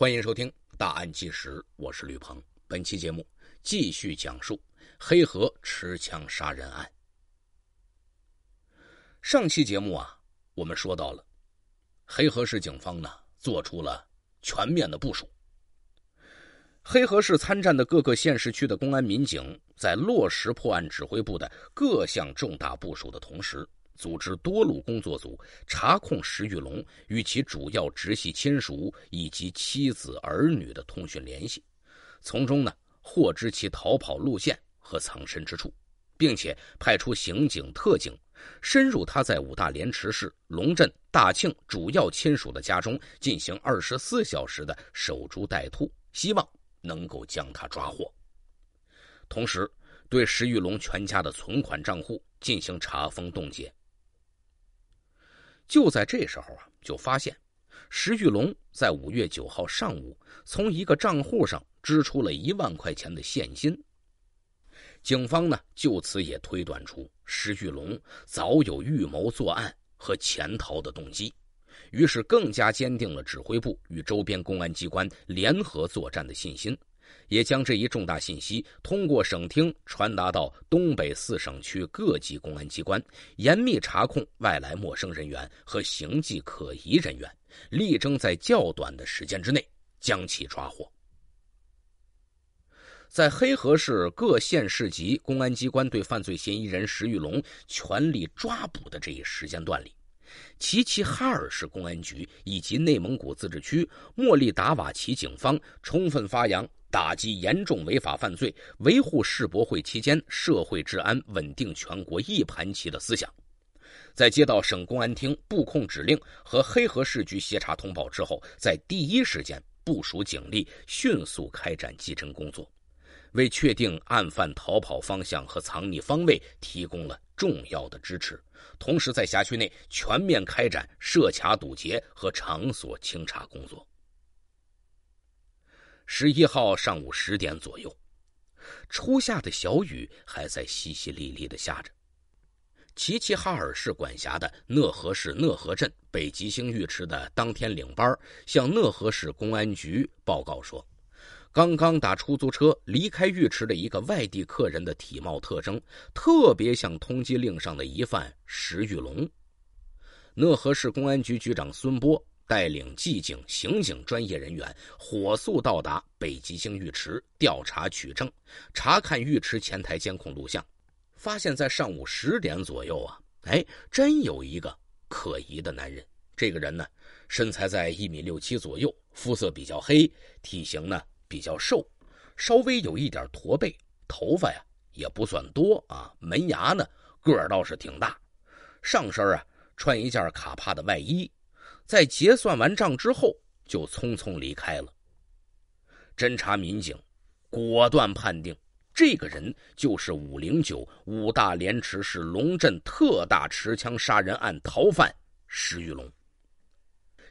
欢迎收听《大案纪实》，我是吕鹏。本期节目继续讲述黑河持枪杀人案。上期节目啊，我们说到了黑河市警方呢做出了全面的部署。黑河市参战的各个县市区的公安民警，在落实破案指挥部的各项重大部署的同时。组织多路工作组查控石玉龙与其主要直系亲属以及妻子儿女的通讯联系，从中呢获知其逃跑路线和藏身之处，并且派出刑警、特警，深入他在五大连池市龙镇大庆主要亲属的家中进行二十四小时的守株待兔，希望能够将他抓获。同时，对石玉龙全家的存款账户进行查封冻结。就在这时候啊，就发现石玉龙在五月九号上午从一个账户上支出了一万块钱的现金。警方呢，就此也推断出石玉龙早有预谋作案和潜逃的动机，于是更加坚定了指挥部与周边公安机关联合作战的信心。也将这一重大信息通过省厅传达到东北四省区各级公安机关，严密查控外来陌生人员和形迹可疑人员，力争在较短的时间之内将其抓获。在黑河市各县市级公安机关对犯罪嫌疑人石玉龙全力抓捕的这一时间段里，齐齐哈尔市公安局以及内蒙古自治区莫力达瓦旗警方充分发扬。打击严重违法犯罪，维护世博会期间社会治安稳定，全国一盘棋的思想，在接到省公安厅布控指令和黑河市局协查通报之后，在第一时间部署警力，迅速开展集侦工作，为确定案犯逃跑方向和藏匿方位提供了重要的支持。同时，在辖区内全面开展设卡堵截和场所清查工作。十一号上午十点左右，初夏的小雨还在淅淅沥沥的下着。齐齐哈尔市管辖的讷河市讷河镇北极星浴池的当天领班向讷河市公安局报告说，刚刚打出租车离开浴池的一个外地客人的体貌特征特别像通缉令上的疑犯石玉龙。讷河市公安局局长孙波。带领技警、刑警专业人员火速到达北极星浴池调查取证，查看浴池前台监控录像，发现，在上午十点左右啊，哎，真有一个可疑的男人。这个人呢，身材在一米六七左右，肤色比较黑，体型呢比较瘦，稍微有一点驼背，头发呀也不算多啊，门牙呢个倒是挺大，上身啊穿一件卡帕的外衣。在结算完账之后，就匆匆离开了。侦查民警果断判定，这个人就是五零九五大连池市龙镇特大持枪杀人案逃犯石玉龙。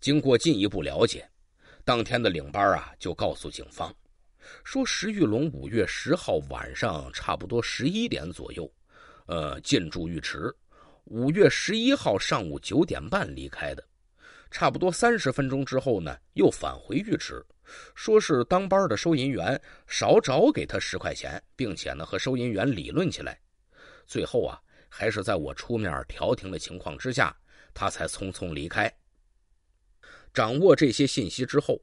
经过进一步了解，当天的领班啊就告诉警方，说石玉龙五月十号晚上差不多十一点左右，呃，进驻浴池，五月十一号上午九点半离开的。差不多三十分钟之后呢，又返回浴池，说是当班的收银员少找给他十块钱，并且呢和收银员理论起来，最后啊还是在我出面调停的情况之下，他才匆匆离开。掌握这些信息之后。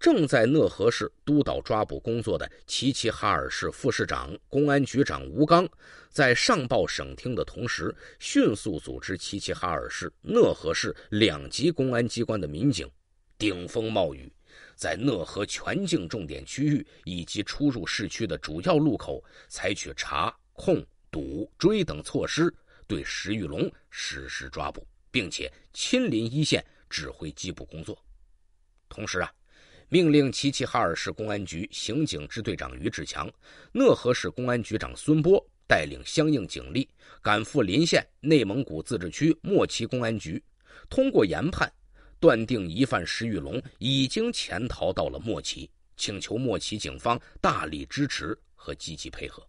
正在讷河市督导抓捕工作的齐齐哈尔市副市长、公安局长吴刚，在上报省厅的同时，迅速组织齐齐哈尔市、讷河市两级公安机关的民警，顶风冒雨，在讷河全境重点区域以及出入市区的主要路口，采取查、控、堵、追等措施，对石玉龙实施抓捕，并且亲临一线指挥缉捕工作。同时啊。命令齐齐哈尔市公安局刑警支队长于志强、讷河市公安局长孙波带领相应警力赶赴临县、内蒙古自治区莫旗公安局，通过研判，断定疑犯石玉龙已经潜逃到了莫旗，请求莫旗警方大力支持和积极配合。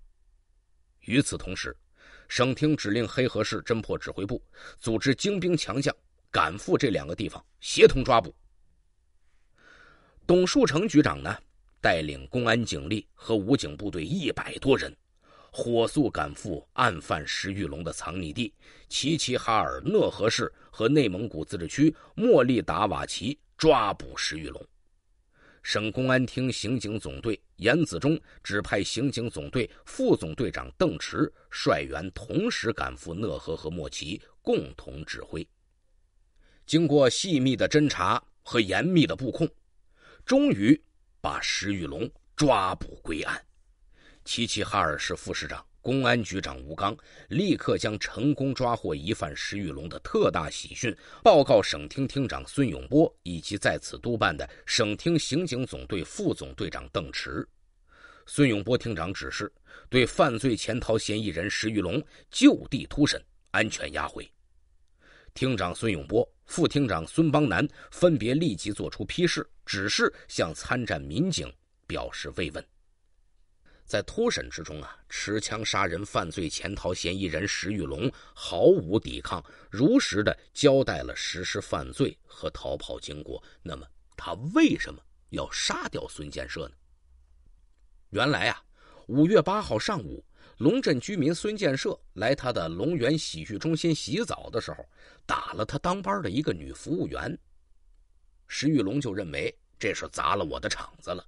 与此同时，省厅指令黑河市侦破指挥部组织精兵强将赶赴这两个地方协同抓捕。董树成局长呢，带领公安警力和武警部队一百多人，火速赶赴案犯石玉龙的藏匿地——齐齐哈尔讷河市和内蒙古自治区莫力达瓦旗，抓捕石玉龙。省公安厅刑警总队严子忠指派刑警总队副总队长邓驰率员同时赶赴讷河和莫旗，共同指挥。经过细密的侦查和严密的布控。终于把石玉龙抓捕归案。齐齐哈尔市副市长、公安局长吴刚立刻将成功抓获疑犯石玉龙的特大喜讯报告省厅厅长孙永波以及在此督办的省厅刑警总队副总队长邓池。孙永波厅长指示对犯罪潜逃嫌疑人石玉龙就地突审，安全押回。厅长孙永波、副厅长孙邦南分别立即作出批示。只是向参战民警表示慰问。在突审之中啊，持枪杀人、犯罪潜逃嫌疑人石玉龙毫无抵抗，如实的交代了实施犯罪和逃跑经过。那么，他为什么要杀掉孙建设呢？原来啊，五月八号上午，龙镇居民孙建设来他的龙源洗浴中心洗澡的时候，打了他当班的一个女服务员。石玉龙就认为这是砸了我的场子了。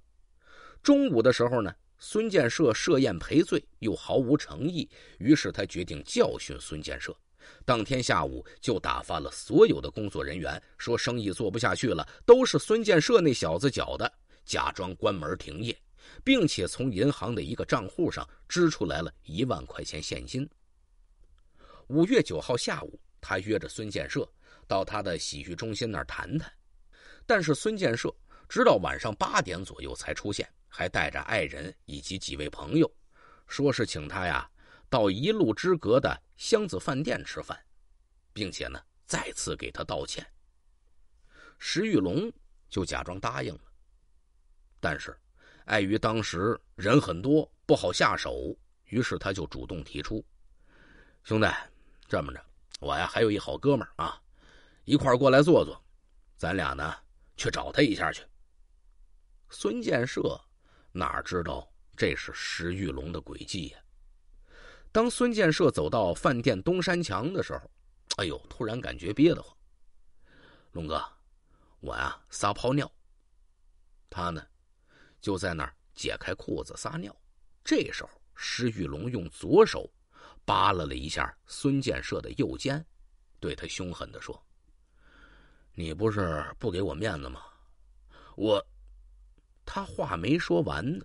中午的时候呢，孙建设设宴赔罪，又毫无诚意，于是他决定教训孙建设。当天下午就打发了所有的工作人员，说生意做不下去了，都是孙建设那小子搅的，假装关门停业，并且从银行的一个账户上支出来了一万块钱现金。五月九号下午，他约着孙建设到他的洗浴中心那儿谈谈。但是孙建设直到晚上八点左右才出现，还带着爱人以及几位朋友，说是请他呀到一路之隔的箱子饭店吃饭，并且呢再次给他道歉。石玉龙就假装答应了，但是碍于当时人很多不好下手，于是他就主动提出：“兄弟，这么着，我呀还有一好哥们啊，一块儿过来坐坐，咱俩呢。”去找他一下去。孙建设哪知道这是石玉龙的诡计呀？当孙建设走到饭店东山墙的时候，哎呦，突然感觉憋得慌。龙哥，我呀撒泡尿。他呢，就在那儿解开裤子撒尿。这时候，石玉龙用左手扒拉了一下孙建设的右肩，对他凶狠的说。你不是不给我面子吗？我……他话没说完呢。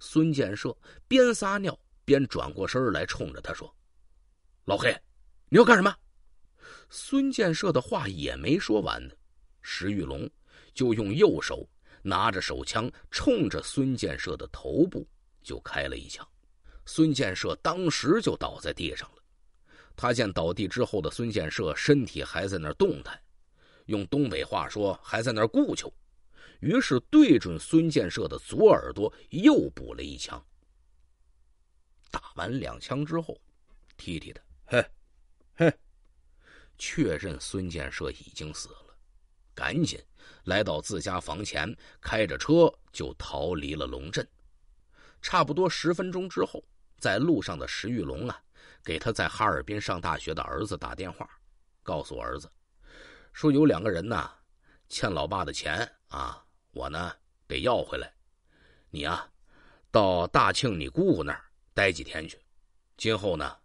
孙建设边撒尿边转过身来，冲着他说：“老黑，你要干什么？”孙建设的话也没说完呢，石玉龙就用右手拿着手枪，冲着孙建设的头部就开了一枪。孙建设当时就倒在地上了。他见倒地之后的孙建设身体还在那动弹。用东北话说，还在那儿顾求，于是对准孙建设的左耳朵又补了一枪。打完两枪之后，踢踢他，嘿，嘿，确认孙建设已经死了，赶紧来到自家房前，开着车就逃离了龙镇。差不多十分钟之后，在路上的石玉龙啊，给他在哈尔滨上大学的儿子打电话，告诉儿子。说有两个人呢，欠老爸的钱啊，我呢得要回来。你啊，到大庆你姑姑那儿待几天去。今后呢，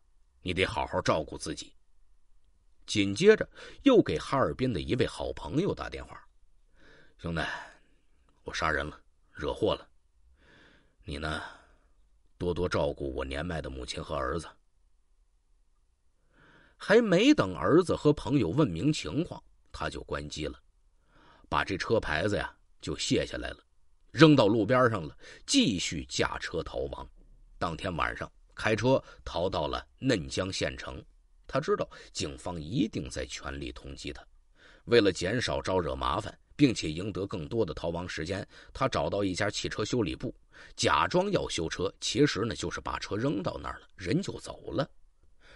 你得好好照顾自己。紧接着又给哈尔滨的一位好朋友打电话：“兄弟，我杀人了，惹祸了。你呢，多多照顾我年迈的母亲和儿子。”还没等儿子和朋友问明情况。他就关机了，把这车牌子呀就卸下来了，扔到路边上了，继续驾车逃亡。当天晚上开车逃到了嫩江县城，他知道警方一定在全力通缉他。为了减少招惹麻烦，并且赢得更多的逃亡时间，他找到一家汽车修理部，假装要修车，其实呢就是把车扔到那儿了，人就走了。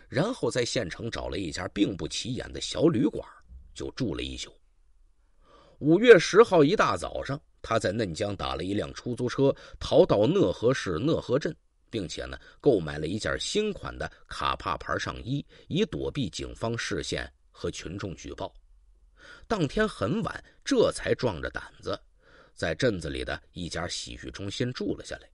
然后在县城找了一家并不起眼的小旅馆。就住了一宿。五月十号一大早上，他在嫩江打了一辆出租车，逃到讷河市讷河镇，并且呢购买了一件新款的卡帕牌上衣，以躲避警方视线和群众举报。当天很晚，这才壮着胆子在镇子里的一家洗浴中心住了下来。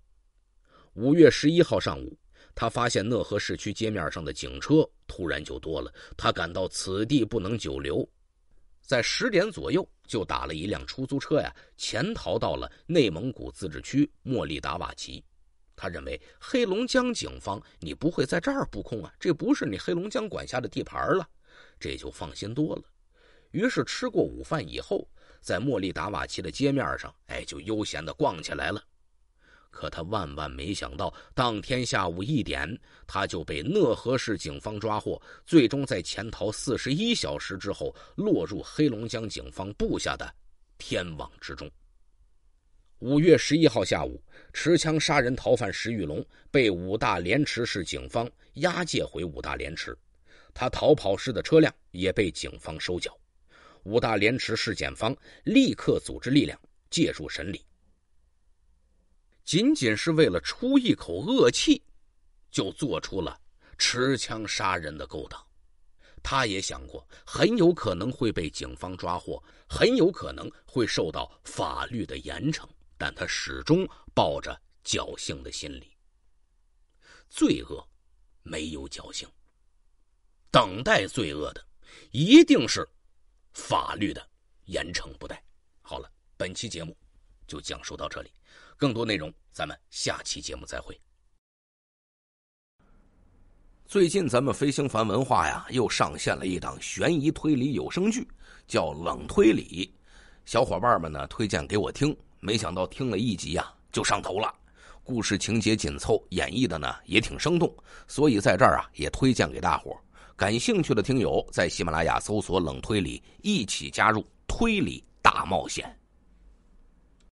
五月十一号上午，他发现讷河市区街面上的警车突然就多了，他感到此地不能久留。在十点左右就打了一辆出租车呀，潜逃到了内蒙古自治区莫力达瓦旗。他认为黑龙江警方你不会在这儿布控啊，这不是你黑龙江管辖的地盘了，这就放心多了。于是吃过午饭以后，在莫力达瓦旗的街面上，哎，就悠闲的逛起来了。可他万万没想到，当天下午一点，他就被讷河市警方抓获。最终在潜逃四十一小时之后，落入黑龙江警方布下的天网之中。五月十一号下午，持枪杀人逃犯石玉龙被五大连池市警方押解回五大连池，他逃跑时的车辆也被警方收缴。五大连池市检方立刻组织力量介入审理。仅仅是为了出一口恶气，就做出了持枪杀人的勾当。他也想过，很有可能会被警方抓获，很有可能会受到法律的严惩。但他始终抱着侥幸的心理。罪恶没有侥幸，等待罪恶的一定是法律的严惩不贷。好了，本期节目就讲述到这里。更多内容，咱们下期节目再会。最近咱们飞行凡文化呀，又上线了一档悬疑推理有声剧，叫《冷推理》。小伙伴们呢推荐给我听，没想到听了一集啊就上头了。故事情节紧凑，演绎的呢也挺生动，所以在这儿啊也推荐给大伙感兴趣的听友，在喜马拉雅搜索“冷推理”，一起加入推理大冒险。